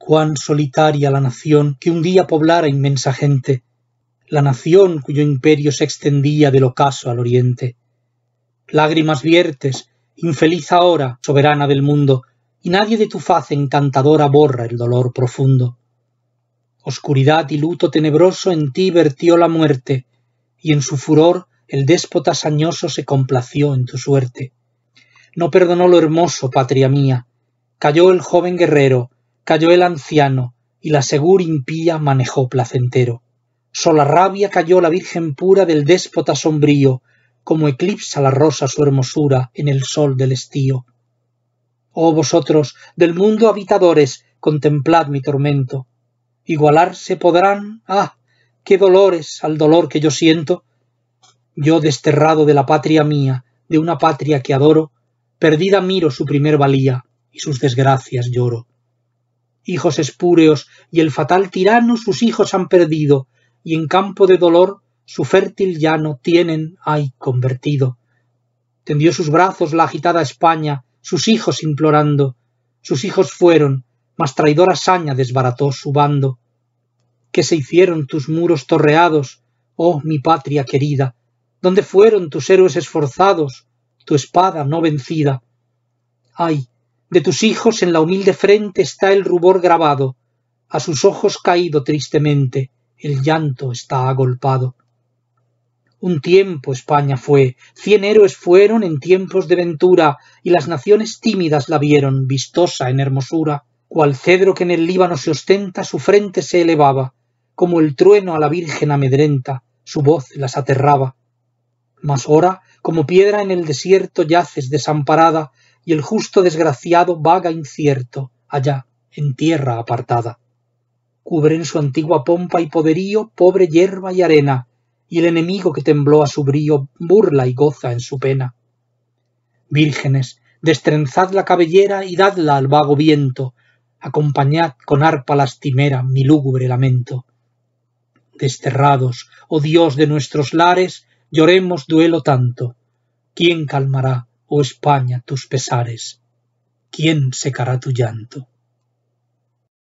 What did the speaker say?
cuán solitaria la nación que un día poblara inmensa gente, la nación cuyo imperio se extendía del ocaso al oriente. Lágrimas viertes, infeliz ahora, soberana del mundo, y nadie de tu faz encantadora borra el dolor profundo. Oscuridad y luto tenebroso en ti vertió la muerte, y en su furor el déspota sañoso se complació en tu suerte. No perdonó lo hermoso, patria mía. Cayó el joven guerrero, cayó el anciano, y la segura impía manejó placentero. Sola rabia cayó la virgen pura del déspota sombrío, como eclipsa la rosa su hermosura en el sol del estío. Oh vosotros, del mundo habitadores, contemplad mi tormento. Igualarse podrán, ah, qué dolores al dolor que yo siento. Yo desterrado de la patria mía, de una patria que adoro, perdida miro su primer valía y sus desgracias lloro hijos espúreos, y el fatal tirano sus hijos han perdido, y en campo de dolor su fértil llano tienen, ay, convertido. Tendió sus brazos la agitada España, sus hijos implorando, sus hijos fueron, mas traidora saña desbarató su bando. ¿Qué se hicieron tus muros torreados, oh mi patria querida? ¿Dónde fueron tus héroes esforzados, tu espada no vencida? Ay, de tus hijos en la humilde frente está el rubor grabado, a sus ojos caído tristemente, el llanto está agolpado. Un tiempo España fue, cien héroes fueron en tiempos de ventura, y las naciones tímidas la vieron, vistosa en hermosura, cual cedro que en el Líbano se ostenta, su frente se elevaba, como el trueno a la Virgen amedrenta, su voz las aterraba. Mas ahora, como piedra en el desierto, yaces desamparada, y el justo desgraciado vaga incierto, allá, en tierra apartada. Cubren su antigua pompa y poderío pobre hierba y arena, y el enemigo que tembló a su brío burla y goza en su pena. Vírgenes, destrenzad la cabellera y dadla al vago viento, acompañad con arpa lastimera mi lúgubre lamento. Desterrados, oh Dios de nuestros lares, lloremos duelo tanto. ¿Quién calmará oh España, tus pesares. ¿Quién secará tu llanto?